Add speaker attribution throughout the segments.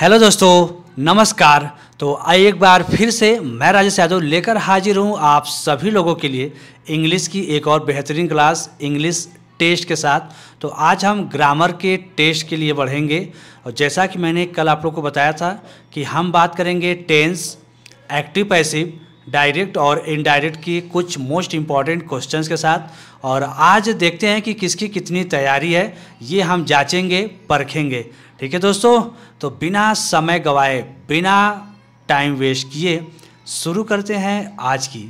Speaker 1: hello दोस्तों नमस्कार तो आई एक बार फिर से मैं राजेश यादव लेकर हाजिर हूँ आप सभी लोगों के लिए इंग्लिश की एक और बेहतरीन क्लास इंग्लिश टेस्ट के साथ तो आज हम ग्रामर के टेस्ट के लिए बढ़ेंगे और जैसा कि मैंने कल आप लोग को बताया था कि हम बात करेंगे टेंस एक्टिव पैसिव डायरेक्ट और इनडायरेक्ट की कुछ मोस्ट इम्पॉर्टेंट क्वेश्चंस के साथ और आज देखते हैं कि किसकी कितनी तैयारी है ये हम जांचेंगे परखेंगे ठीक है दोस्तों तो बिना समय गवाए बिना टाइम वेस्ट किए शुरू करते हैं आज की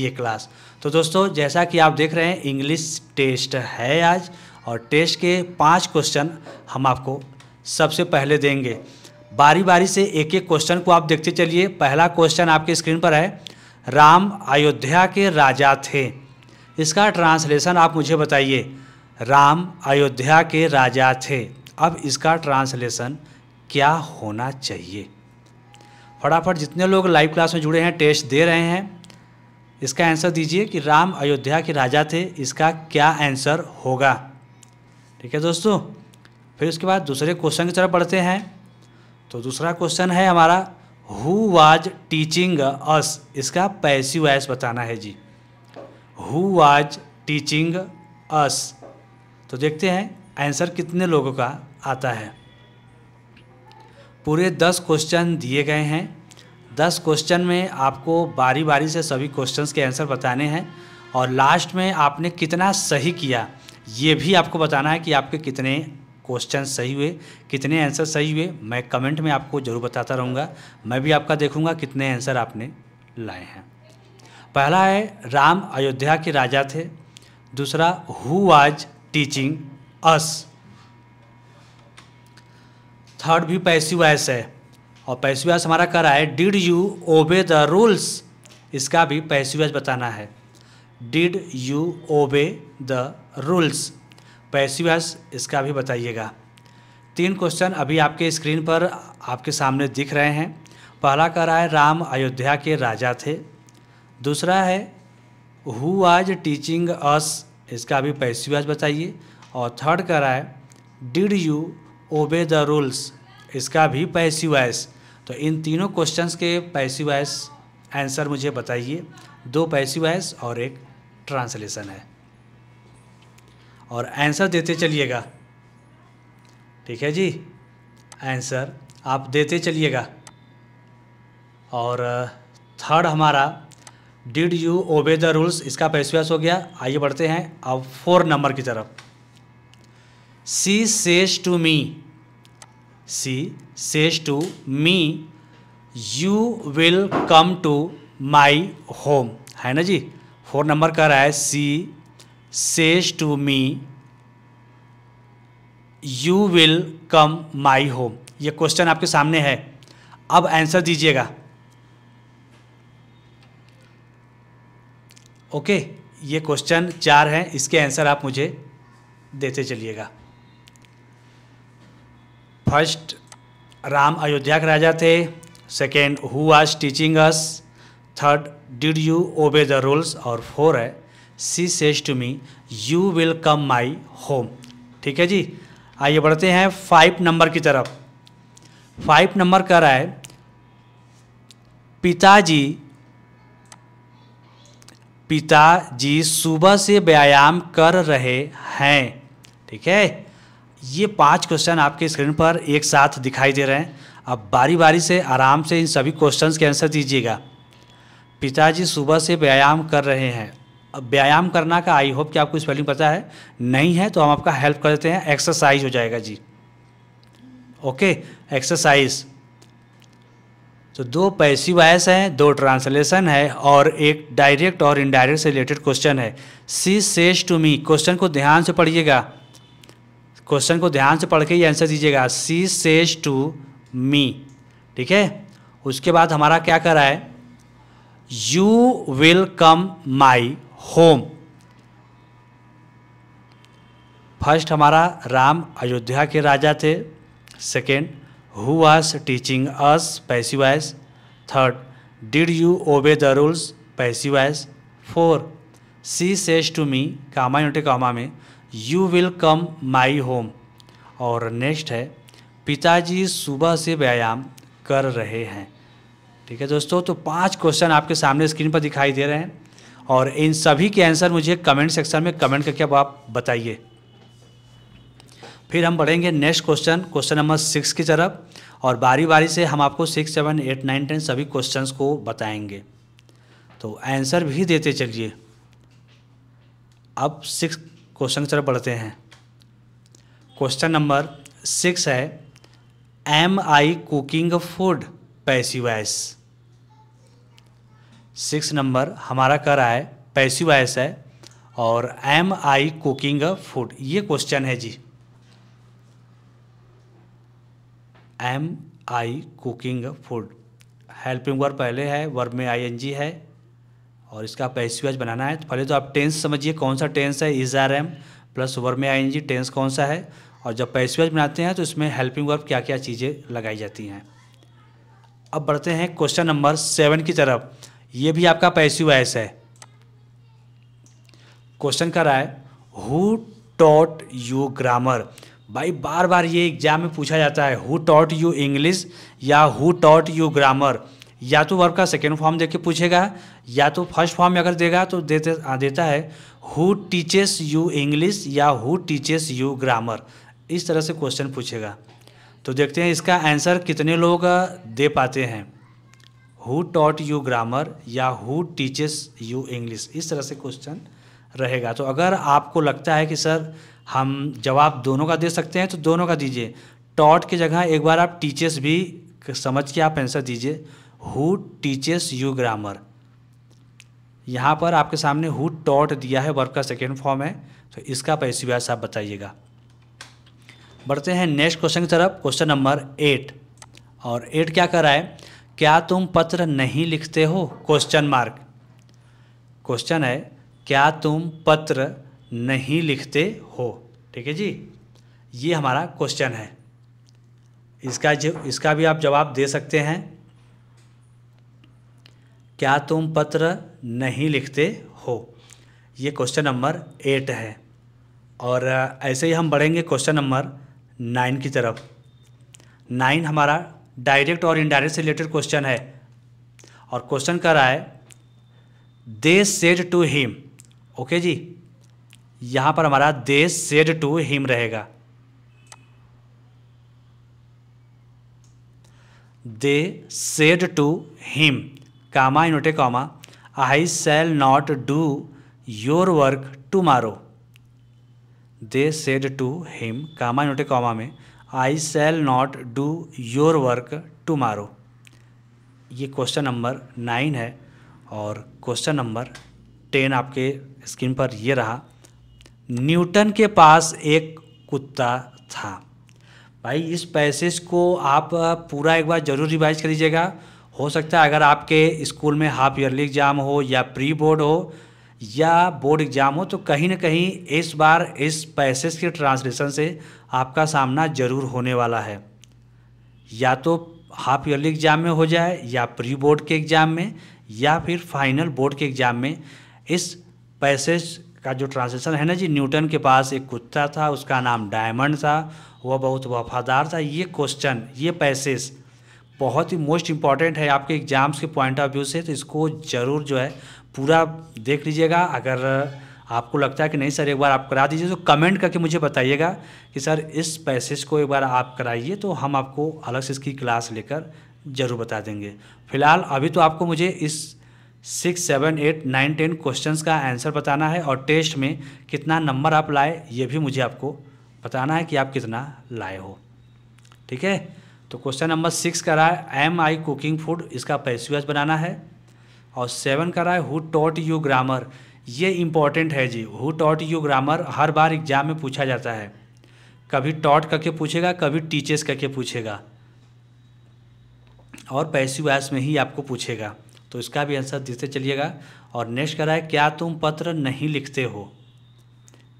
Speaker 1: ये क्लास तो दोस्तों जैसा कि आप देख रहे हैं इंग्लिश टेस्ट है आज और टेस्ट के पांच क्वेश्चन हम आपको सबसे पहले देंगे बारी बारी से एक एक क्वेश्चन को आप देखते चलिए पहला क्वेश्चन आपके स्क्रीन पर है राम अयोध्या के राजा थे इसका ट्रांसलेशन आप मुझे बताइए राम अयोध्या के राजा थे अब इसका ट्रांसलेशन क्या होना चाहिए फटाफट जितने लोग लाइव क्लास में जुड़े हैं टेस्ट दे रहे हैं इसका आंसर दीजिए कि राम अयोध्या के राजा थे इसका क्या आंसर होगा ठीक है दोस्तों फिर उसके बाद दूसरे क्वेश्चन की तरफ बढ़ते हैं तो दूसरा क्वेश्चन है हमारा हु वाज टीचिंग अस इसका पैसिव वॉइस बताना है जी हु वाज टीचिंग अस तो देखते हैं आंसर कितने लोगों का आता है पूरे दस क्वेश्चन दिए गए हैं दस क्वेश्चन में आपको बारी बारी से सभी क्वेश्चंस के आंसर बताने हैं और लास्ट में आपने कितना सही किया ये भी आपको बताना है कि आपके कितने क्वेश्चन सही हुए कितने आंसर सही हुए मैं कमेंट में आपको ज़रूर बताता रहूँगा मैं भी आपका देखूँगा कितने आंसर आपने लाए हैं पहला है राम अयोध्या के राजा थे दूसरा who was teaching us third भी पैसिव एस है और पैसिव एस हमारा कर रहा है did you obey the rules इसका भी पैसिव एस बताना है did you obey the rules passive एस इसका भी बताइएगा तीन क्वेश्चन अभी आपके स्क्रीन पर आपके सामने दिख रहे हैं पहला कह रहा है राम अयोध्या के राजा थे दूसरा है हु आज टीचिंग अस इसका भी पैसिव एस बताइए और थर्ड कह रहा है did you obey the rules इसका भी वाइस तो इन तीनों क्वेश्चंस के वाइस आंसर मुझे बताइए दो वाइस और एक ट्रांसलेशन है और आंसर देते चलिएगा ठीक है जी आंसर आप देते चलिएगा और थर्ड हमारा did you obey the rules इसका पैसिवाइस हो गया आइए बढ़ते हैं अब फोर नंबर की तरफ she says to me she says to me you will come to my home है ना जी फोर नंबर का रहा है she says to me you will come my home ये क्वेश्चन आपके सामने है अब आंसर दीजिएगा ओके ये क्वेश्चन चार हैं इसके आंसर आप मुझे देते चलिएगा फर्स्ट राम अयोध्या के राजा थे सेकेंड हु आज teaching us third did you obey the rules और फोर है she says to me you will come my home ठीक है जी आइए बढ़ते हैं फाइव नंबर की तरफ फाइव नंबर कह रहा है पिताजी पिताजी सुबह से व्यायाम कर रहे हैं ठीक है ये पांच क्वेश्चन आपके स्क्रीन पर एक साथ दिखाई दे रहे हैं अब बारी बारी से आराम से इन सभी क्वेश्चंस के आंसर दीजिएगा पिताजी सुबह से व्यायाम कर रहे हैं अब व्यायाम करना का आई होप कि आपको स्पेलिंग पता है नहीं है तो हम आपका हेल्प कर देते हैं एक्सरसाइज हो जाएगा जी ओके एक्सरसाइज तो दो पैसी वायस हैं दो ट्रांसलेशन है और एक डायरेक्ट और इनडायरेक्ट से रिलेटेड क्वेश्चन है she says to me question को ध्यान से पढ़िएगा क्वेश्चन को ध्यान से पढ़ के ये आंसर दीजिएगा सी सेज टू मी ठीक है उसके बाद हमारा क्या करा है you will come my home first हमारा राम अयोध्या के राजा थे second who was teaching us passive voice third did you obey the rules passive voice four she says to me comma यूटे कामा में you will come my home और next है पिताजी सुबह से व्यायाम कर रहे हैं ठीक है दोस्तों तो पांच क्वेश्चन आपके सामने स्क्रीन पर दिखाई दे रहे हैं और इन सभी के आंसर मुझे कमेंट सेक्शन में कमेंट करके अब आप बताइए फिर हम बढ़ेंगे next question question number six की तरफ और बारी बारी से हम आपको six seven eight nine ten सभी क्वेश्चंस को बताएंगे तो आंसर भी देते चलिए अब सिक्स क्वेश्चन चल पढ़ते हैं क्वेश्चन नंबर सिक्स है am I cooking food passive voice six number हमारा कह रहा है वाइस है और एम आई कुकिंग फूड ये क्वेश्चन है जी am I cooking food helping verb पहले है वर्ब में आई एन जी है और इसका आप एस बनाना है तो पहले तो आप टेंस समझिए कौन सा टेंस है is are am plus verb में आई टेंस कौन सा है और जब पैसिवाइज बनाते हैं तो इसमें हेल्पिंग वर्ब क्या क्या चीज़ें लगाई जाती हैं अब बढ़ते हैं क्वेश्चन नंबर सेवन की तरफ ये भी आपका पैसिवाइज है क्वेश्चन कर रहा है हु टॉट यू ग्रामर भाई बार बार ये एग्जाम में पूछा जाता है हु टॉट यू इंग्लिश या हु टॉट यू ग्रामर या तो वर्ब का सेकेंड फॉर्म देके पूछेगा या तो फर्स्ट फॉर्म में अगर देगा तो देते आ, देता है हु टीचेस यू इंग्लिश या हु टीचेस यू ग्रामर इस तरह से क्वेश्चन पूछेगा तो देखते हैं इसका आंसर कितने लोग दे पाते हैं हु टॉट यू ग्रामर या हु टीचेस यू इंग्लिश इस तरह से क्वेश्चन रहेगा तो अगर आपको लगता है कि सर हम जवाब दोनों का दे सकते हैं तो दोनों का दीजिए टॉट की जगह एक बार आप टीचर्स भी समझ के आप आंसर दीजिए हु टीचेस यू ग्रामर यहाँ पर आपके सामने हु टॉट दिया है वर्क का सेकेंड फॉर्म है तो इसका व्यास आप बताइएगा बढ़ते हैं नेक्स्ट क्वेश्चन की तरफ क्वेश्चन नंबर एट और एट क्या कर रहा है क्या तुम पत्र नहीं लिखते हो क्वेश्चन मार्क क्वेश्चन है क्या तुम पत्र नहीं लिखते हो ठीक है जी ये हमारा क्वेश्चन है इसका जो इसका भी आप जवाब दे सकते हैं क्या तुम पत्र नहीं लिखते हो ये क्वेश्चन नंबर एट है और ऐसे ही हम बढ़ेंगे क्वेश्चन नंबर नाइन की तरफ नाइन हमारा डायरेक्ट और इनडायरेक्ट से रिलेटेड क्वेश्चन है और क्वेश्चन कर रहा है they said to him okay जी यहाँ पर हमारा दे सेड टू हिम रहेगा they said to him comma inverted comma I shall not do your work work they said to him comma comma in में I shall not do your work tomorrow ये question number nine है और question number ten आपके screen पर ये रहा Newton के पास एक कुत्ता था भाई इस पैसेज को आप पूरा एक बार जरूर रिवाइज कर लीजिएगा हो सकता है अगर आपके स्कूल में हाफ ईयरली एग्ज़ाम हो या प्री बोर्ड हो या बोर्ड एग्ज़ाम हो तो कहीं ना कहीं इस बार इस पैसेज के ट्रांसलेशन से आपका सामना ज़रूर होने वाला है या तो हाफ ईयरली एग्ज़ाम में हो जाए या प्री बोर्ड के एग्ज़ाम में या फिर फाइनल बोर्ड के एग्ज़ाम में इस पैसेज का जो ट्रांसलेशन है ना जी न्यूटन के पास एक कुत्ता था उसका नाम डायमंड था वह बहुत वफादार था ये क्वेश्चन ये पैसेज बहुत ही मोस्ट इम्पॉर्टेंट है आपके एग्ज़ाम्स के पॉइंट ऑफ व्यू से तो इसको ज़रूर जो है पूरा देख लीजिएगा अगर आपको लगता है कि नहीं सर एक बार आप करा दीजिए तो कमेंट करके मुझे बताइएगा कि सर इस पैसेज को एक बार आप कराइए तो हम आपको अलग से इसकी क्लास लेकर ज़रूर बता देंगे फिलहाल अभी तो आपको मुझे इस six seven eight nine ten question का आंसर बताना है और टेस्ट में कितना नंबर आप लाए ये भी मुझे आपको बताना है कि आप कितना लाए हो ठीक है तो क्वेश्चन नंबर सिक्स कर रहा है एम आई कुकिंग फूड इसका पैसिवज बनाना है और सेवन कर रहा है हु टॉट यू ग्रामर ये इम्पॉर्टेंट है जी हु टॉट यू ग्रामर हर बार एग्जाम में पूछा जाता है कभी टॉट करके पूछेगा कभी टीचर्स करके पूछेगा और पैसिवज में ही आपको पूछेगा तो इसका भी आंसर देते चलिएगा और नेक्स्ट कर रहा है क्या तुम पत्र नहीं लिखते हो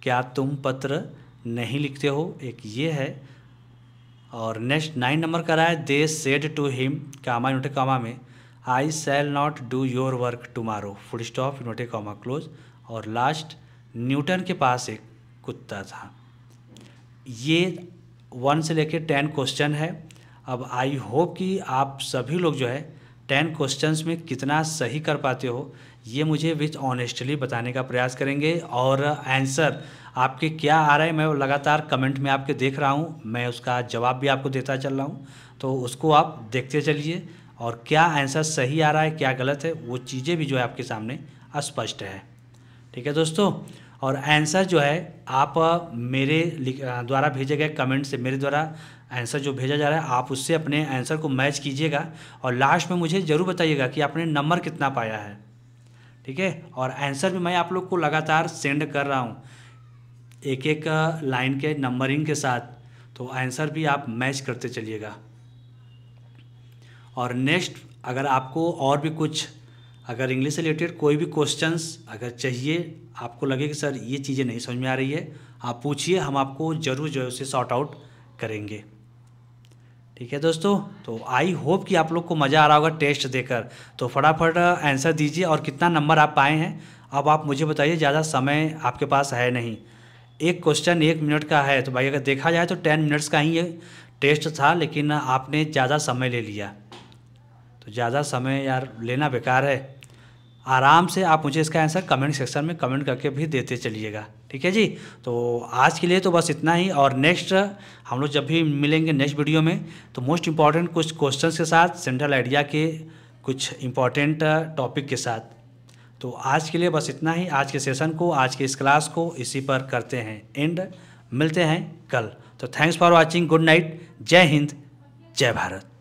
Speaker 1: क्या तुम पत्र नहीं लिखते हो एक ये है और नेक्स्ट नाइन नंबर का रहा है they said to him comma inverted comma में I shall not do your work tomorrow full stop inverted comma close और लास्ट न्यूटन के पास एक कुत्ता था ये वन से लेके टेन क्वेश्चन है अब आई होप कि आप सभी लोग जो है टेन क्वेश्चंस में कितना सही कर पाते हो ये मुझे विच ऑनेस्टली बताने का प्रयास करेंगे और आंसर आपके क्या आ रहा है मैं लगातार कमेंट में आपके देख रहा हूँ मैं उसका जवाब भी आपको देता चल रहा हूँ तो उसको आप देखते चलिए और क्या आंसर सही आ रहा है क्या गलत है वो चीज़ें भी जो है आपके सामने स्पष्ट है ठीक है दोस्तों और आंसर जो है आप मेरे द्वारा भेजे गए कमेंट से मेरे द्वारा आंसर जो भेजा जा रहा है आप उससे अपने आंसर को मैच कीजिएगा और लास्ट में मुझे ज़रूर बताइएगा कि आपने नंबर कितना पाया है ठीक है और आंसर भी मैं आप लोग को लगातार सेंड कर रहा हूँ एक एक लाइन के नंबरिंग के साथ तो आंसर भी आप मैच करते चलिएगा और नेक्स्ट अगर आपको और भी कुछ अगर इंग्लिश से रिलेटेड कोई भी क्वेश्चंस अगर चाहिए आपको लगे कि सर ये चीज़ें नहीं समझ में आ रही है आप पूछिए हम आपको ज़रूर जो है उसे सॉर्ट आउट करेंगे ठीक है दोस्तों तो आई होप कि आप लोग को मज़ा आ रहा होगा टेस्ट देकर तो फटाफट आंसर दीजिए और कितना नंबर आप पाए हैं अब आप मुझे बताइए ज़्यादा समय आपके पास है नहीं एक क्वेश्चन एक मिनट का है तो भाई अगर देखा जाए तो टेन मिनट्स का ही ये टेस्ट था लेकिन आपने ज़्यादा समय ले लिया तो ज़्यादा समय यार लेना बेकार है आराम से आप मुझे इसका आंसर कमेंट सेक्शन में कमेंट करके भी देते चलिएगा ठीक है जी तो आज के लिए तो बस इतना ही और नेक्स्ट हम लोग जब भी मिलेंगे नेक्स्ट वीडियो में तो मोस्ट इम्पॉर्टेंट कुछ क्वेश्चंस के साथ सेंट्रल आइडिया के कुछ इम्पॉर्टेंट टॉपिक के साथ तो आज के लिए बस इतना ही आज के सेशन को आज के इस क्लास को इसी पर करते हैं एंड मिलते हैं कल तो thanks for watching good night Jai Hind जय भारत